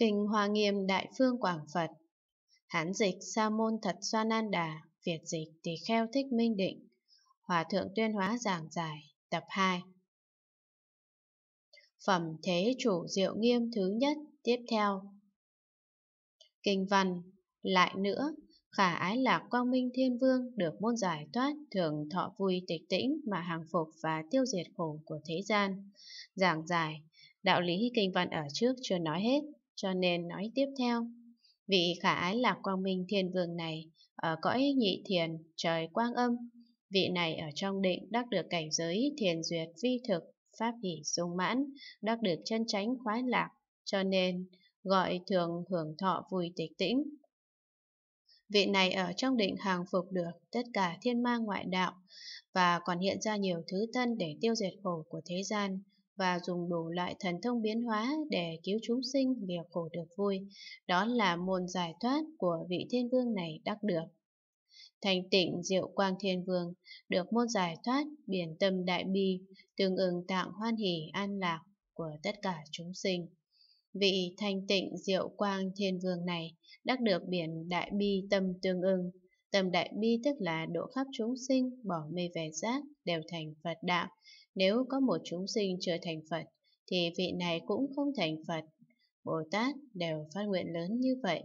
Kinh Hoa Nghiêm Đại Phương Quảng Phật Hán dịch Sa Môn Thật Xoa Nan Đà Việt dịch Tỳ Kheo Thích Minh Định Hòa Thượng Tuyên Hóa Giảng Giải Tập 2 Phẩm Thế Chủ Diệu Nghiêm Thứ Nhất Tiếp theo Kinh Văn Lại nữa, khả ái lạc quang minh thiên vương được môn giải thoát thường thọ vui tịch tĩnh mà hàng phục và tiêu diệt khổ của thế gian. Giảng giải, đạo lý kinh văn ở trước chưa nói hết, cho nên nói tiếp theo. Vị khả ái là quang minh thiên vương này, ở ờ, cõi nhị thiền, trời quang âm, vị này ở trong định đắc được cảnh giới thiền duyệt vi thực, pháp hỷ sung mãn, đắc được chân chánh khoái lạc, cho nên gọi thường hưởng thọ vui tịch tĩnh. Vị này ở trong định hàng phục được tất cả thiên ma ngoại đạo và còn hiện ra nhiều thứ thân để tiêu diệt khổ của thế gian, và dùng đủ loại thần thông biến hóa để cứu chúng sinh nghèo khổ được vui. Đó là môn giải thoát của vị thiên vương này đắc được. Thành tịnh diệu quang thiên vương, được môn giải thoát biển tâm đại bi, tương ứng tạng hoan hỷ an lạc của tất cả chúng sinh. Vị thanh tịnh diệu quang thiên vương này đắc được biển đại bi tâm tương ưng. Tâm đại bi tức là độ khắp chúng sinh, bỏ mê về giác, đều thành Phật đạo, nếu có một chúng sinh trở thành Phật, thì vị này cũng không thành Phật. Bồ Tát đều phát nguyện lớn như vậy.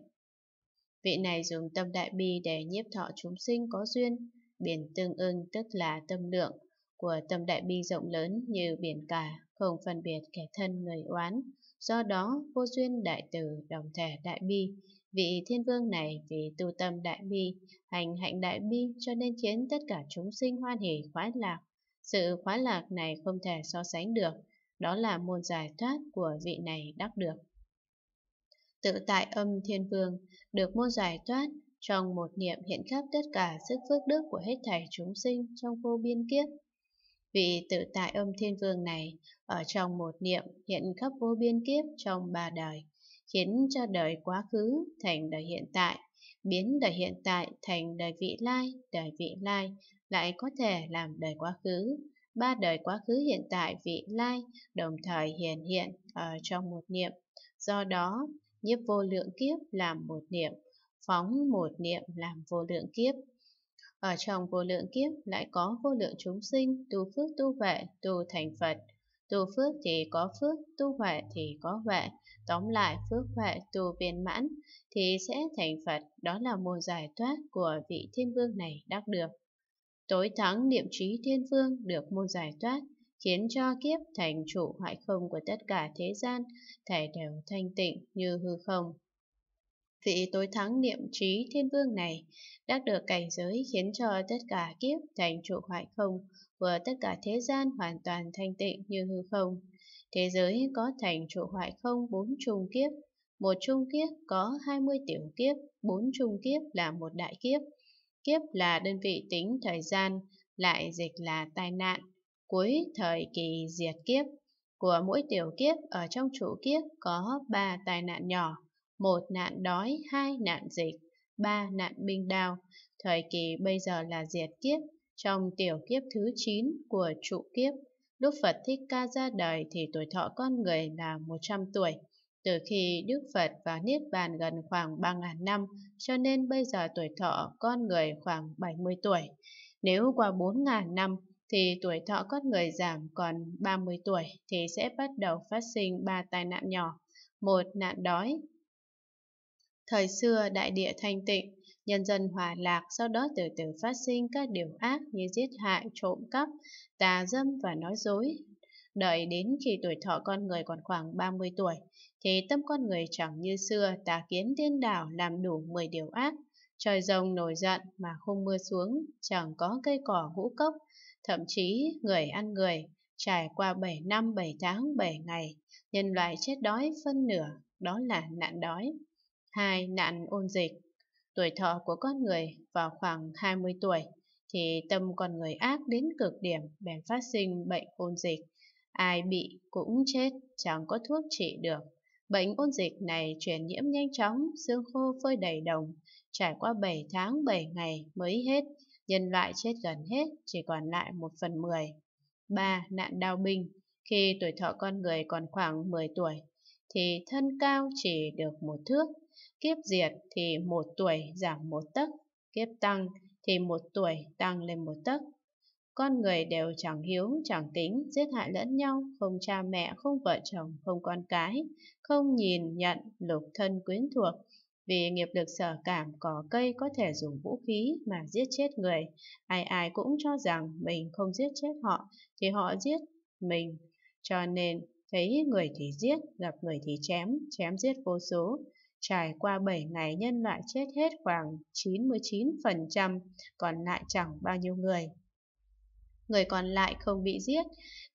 Vị này dùng tâm đại bi để nhiếp thọ chúng sinh có duyên, biển tương ưng tức là tâm lượng của tâm đại bi rộng lớn như biển cả, không phân biệt kẻ thân người oán. Do đó, vô duyên đại từ đồng thể đại bi, vị thiên vương này vì tu tâm đại bi, hành hạnh đại bi cho nên khiến tất cả chúng sinh hoan hỷ khoái lạc, sự khoái lạc này không thể so sánh được, đó là môn giải thoát của vị này đắc được. Tự tại âm thiên vương được môn giải thoát trong một niệm hiện khắp tất cả sức phước đức của hết thảy chúng sinh trong vô biên kiếp. Vị tự tại âm thiên vương này ở trong một niệm hiện khắp vô biên kiếp trong ba đời, khiến cho đời quá khứ thành đời hiện tại, biến đời hiện tại thành đời vị lai, đời vị lai lại có thể làm đời quá khứ, ba đời quá khứ hiện tại vị lai đồng thời hiển hiện ở trong một niệm. Do đó, nhiếp vô lượng kiếp làm một niệm, phóng một niệm làm vô lượng kiếp. Ở trong vô lượng kiếp lại có vô lượng chúng sinh, tu phước tu vệ, tu thành Phật. Tu phước thì có phước, tu huệ thì có huệ, tóm lại phước huệ tu viên mãn thì sẽ thành Phật, đó là môn giải thoát của vị thiên vương này đắc được. Tối thắng niệm trí thiên vương được môn giải thoát, khiến cho kiếp thành chủ hoại không của tất cả thế gian, thể đều thanh tịnh như hư không. Vị tối thắng niệm trí thiên vương này đã được cảnh giới khiến cho tất cả kiếp thành trụ hoại không của tất cả thế gian hoàn toàn thanh tịnh như hư không. Thế giới có thành trụ hoại không bốn trung kiếp, một trung kiếp có hai mươi tiểu kiếp, bốn trung kiếp là một đại kiếp, Kiếp là đơn vị tính thời gian, lại dịch là tai nạn. Cuối thời kỳ diệt kiếp, của mỗi tiểu kiếp ở trong chủ kiếp có 3 tai nạn nhỏ, một nạn đói, hai nạn dịch, ba nạn binh đao. Thời kỳ bây giờ là diệt kiếp, trong tiểu kiếp thứ 9 của trụ kiếp. Đức Phật Thích Ca ra đời thì tuổi thọ con người là 100 tuổi từ khi Đức Phật và Niết Bàn gần khoảng 3.000 năm, cho nên bây giờ tuổi thọ con người khoảng 70 tuổi. Nếu qua 4.000 năm, thì tuổi thọ con người giảm còn 30 tuổi thì sẽ bắt đầu phát sinh ba tai nạn nhỏ. Một nạn đói. Thời xưa đại địa thanh tịnh, nhân dân hòa lạc, sau đó từ từ phát sinh các điều ác như giết hại, trộm cắp, tà dâm và nói dối. Đợi đến khi tuổi thọ con người còn khoảng 30 tuổi, thế tâm con người chẳng như xưa tà kiến điên đảo làm đủ 10 điều ác. Trời rồng nổi giận mà không mưa xuống, chẳng có cây cỏ ngũ cốc, thậm chí người ăn người, trải qua 7 năm 7 tháng 7 ngày, nhân loại chết đói phân nửa, đó là nạn đói. hai Nạn ôn dịch Tuổi thọ của con người vào khoảng 20 tuổi, thì tâm con người ác đến cực điểm bèn phát sinh bệnh ôn dịch. Ai bị cũng chết, chẳng có thuốc trị được. Bệnh ôn dịch này truyền nhiễm nhanh chóng, xương khô phơi đầy đồng, trải qua 7 tháng 7 ngày mới hết, nhân loại chết gần hết, chỉ còn lại 1 phần 10. 3. Nạn đau binh Khi tuổi thọ con người còn khoảng 10 tuổi, thì thân cao chỉ được một thước, kiếp diệt thì một tuổi giảm một tấc, kiếp tăng thì một tuổi tăng lên một tấc, con người đều chẳng hiếu, chẳng kính, giết hại lẫn nhau, không cha mẹ, không vợ chồng, không con cái, không nhìn, nhận, lục thân quyến thuộc. Vì nghiệp lực sở cảm có cây có thể dùng vũ khí mà giết chết người, ai ai cũng cho rằng mình không giết chết họ thì họ giết mình. Cho nên thấy người thì giết, gặp người thì chém, chém giết vô số. Trải qua 7 ngày nhân loại chết hết khoảng 99%, còn lại chẳng bao nhiêu người người còn lại không bị giết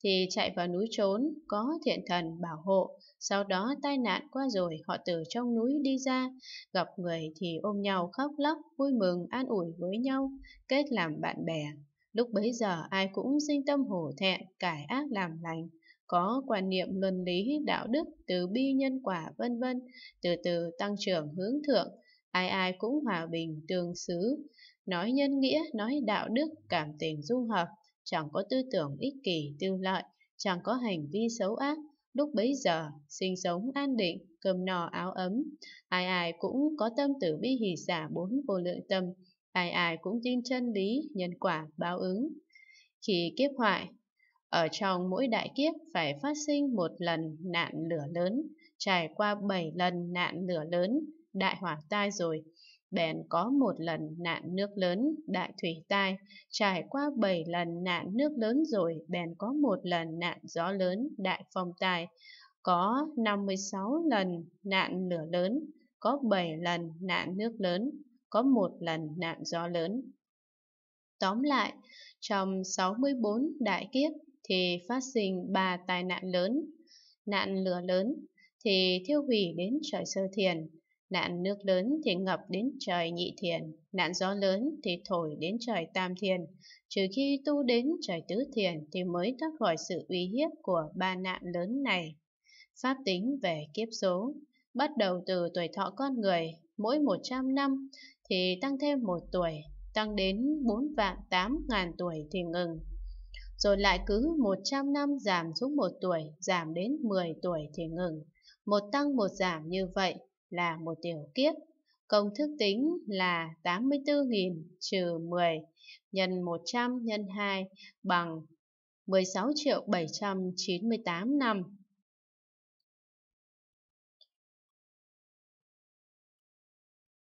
thì chạy vào núi trốn, có thiện thần bảo hộ. Sau đó tai nạn qua rồi họ từ trong núi đi ra, gặp người thì ôm nhau khóc lóc, vui mừng an ủi với nhau, kết làm bạn bè. Lúc bấy giờ ai cũng sinh tâm hổ thẹn, cải ác làm lành, có quan niệm luân lý, đạo đức, từ bi nhân quả vân vân, từ từ tăng trưởng hướng thượng, ai ai cũng hòa bình tương xứ, nói nhân nghĩa, nói đạo đức, cảm tình dung hợp, chẳng có tư tưởng ích kỷ tư lợi, chẳng có hành vi xấu ác, lúc bấy giờ sinh sống an định, cơm no áo ấm, ai ai cũng có tâm tử bi hỷ xả bốn vô lượng tâm, ai ai cũng tin chân lý, nhân quả, báo ứng. Khi kiếp hoại, ở trong mỗi đại kiếp phải phát sinh một lần nạn lửa lớn, trải qua bảy lần nạn lửa lớn, đại hỏa tai rồi, bèn có một lần nạn nước lớn đại thủy tai, trải qua bảy lần nạn nước lớn rồi bèn có một lần nạn gió lớn đại phong tai, có 56 lần nạn lửa lớn, có 7 lần nạn nước lớn, có một lần nạn gió lớn. Tóm lại, trong 64 đại kiếp thì phát sinh ba tai nạn lớn, nạn lửa lớn thì thiêu hủy đến trời sơ thiền, Nạn nước lớn thì ngập đến trời nhị thiền, nạn gió lớn thì thổi đến trời tam thiền, trừ khi tu đến trời tứ thiền thì mới thoát khỏi sự uy hiếp của ba nạn lớn này. Pháp tính về kiếp số Bắt đầu từ tuổi thọ con người, mỗi 100 năm thì tăng thêm một tuổi, tăng đến 4 vạn 8 ngàn tuổi thì ngừng. Rồi lại cứ 100 năm giảm xuống một tuổi, giảm đến 10 tuổi thì ngừng. Một tăng một giảm như vậy là một tiểu kiếp. Công thức tính là 84.000 trừ 10 nhân 100 nhân 2 bằng 16 798 năm.